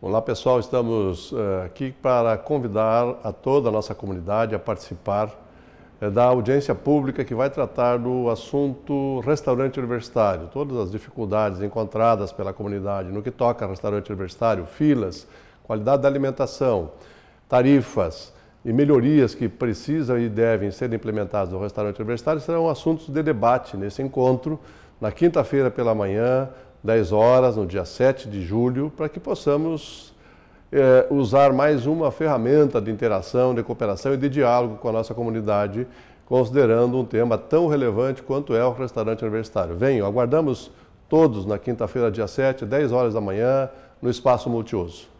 Olá pessoal, estamos eh, aqui para convidar a toda a nossa comunidade a participar eh, da audiência pública que vai tratar do assunto restaurante universitário, todas as dificuldades encontradas pela comunidade no que toca restaurante universitário, filas, qualidade da alimentação, tarifas e melhorias que precisam e devem ser implementadas no restaurante universitário serão assuntos de debate nesse encontro na quinta-feira pela manhã, 10 horas, no dia 7 de julho, para que possamos é, usar mais uma ferramenta de interação, de cooperação e de diálogo com a nossa comunidade, considerando um tema tão relevante quanto é o restaurante universitário. Venham, aguardamos todos na quinta-feira, dia 7, 10 horas da manhã, no Espaço multioso.